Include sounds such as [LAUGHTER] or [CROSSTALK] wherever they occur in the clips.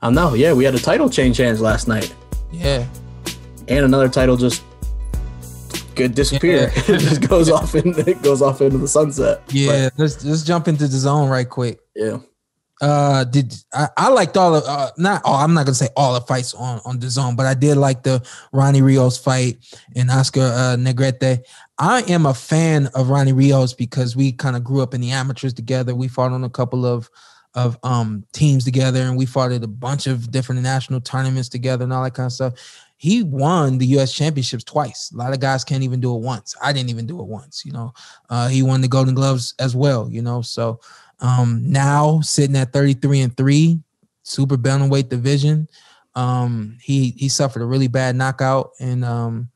I know. Yeah, we had a title change hands last night. Yeah. And another title just could disappear. Yeah. [LAUGHS] it just goes off and it goes off into the sunset. Yeah, but, let's let's jump into the zone right quick. Yeah. Uh, did I, I liked all of uh, not all oh, I'm not gonna say all the fights on on the zone, but I did like the Ronnie Rios fight and Oscar uh, Negrete. I am a fan of Ronnie Rios because we kind of grew up in the amateurs together. We fought on a couple of of um teams together and we fought at a bunch of different national tournaments together and all that kind of stuff. He won the US championships twice. A lot of guys can't even do it once. I didn't even do it once, you know. Uh, he won the golden gloves as well, you know. So um now sitting at 33 and 3, super bantamweight division. Um he he suffered a really bad knockout in um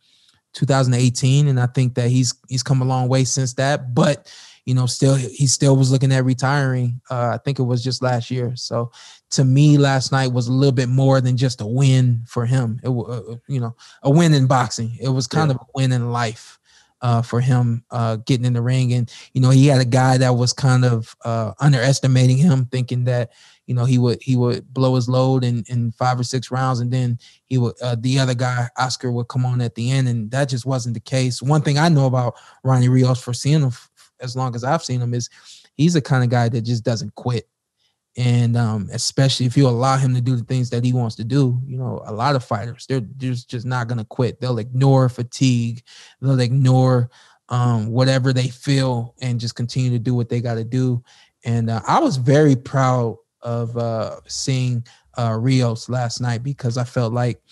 2018 and I think that he's he's come a long way since that, but you know, still he still was looking at retiring. Uh, I think it was just last year. So to me, last night was a little bit more than just a win for him. It uh, uh, you know a win in boxing. It was kind yeah. of a win in life. Uh, for him uh, getting in the ring. And you know, he had a guy that was kind of uh, underestimating him, thinking that you know he would he would blow his load in in five or six rounds, and then he would uh, the other guy Oscar would come on at the end, and that just wasn't the case. One thing I know about Ronnie Rios for seeing him as long as I've seen him is he's the kind of guy that just doesn't quit. And um, especially if you allow him to do the things that he wants to do, you know, a lot of fighters they're, just just not gonna quit. They'll ignore fatigue, they'll ignore um, whatever they feel, and just continue to do what they got to do. And uh, I was very proud of uh, seeing uh, Rios last night because I felt like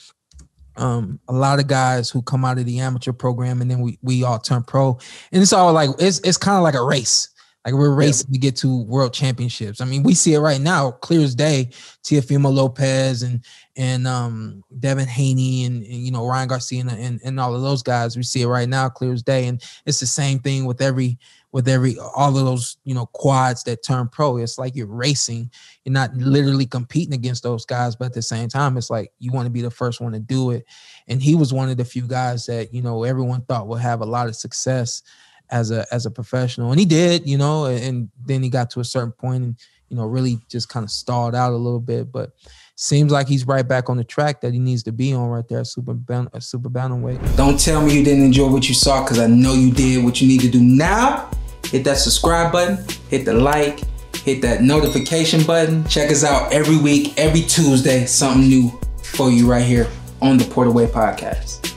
um, a lot of guys who come out of the amateur program and then we we all turn pro, and it's all like it's it's kind of like a race. Like we're racing yeah. to get to world championships. I mean, we see it right now, clear as day. Tiafima Lopez and and um, Devin Haney and, and, you know Ryan Garcia and, and, and all of those guys. We see it right now, clear as day. And it's the same thing with every with every all of those you know quads that turn pro. It's like you're racing. You're not literally competing against those guys, but at the same time, it's like you want to be the first one to do it. And he was one of the few guys that you know everyone thought would have a lot of success as a as a professional. And he did, you know, and, and then he got to a certain point and you know really just kind of stalled out a little bit, but seems like he's right back on the track that he needs to be on right there super ban- super bantamweight. Don't tell me you didn't enjoy what you saw because I know you did. What you need to do now, hit that subscribe button, hit the like, hit that notification button. Check us out every week, every Tuesday, something new for you right here on the Away Podcast.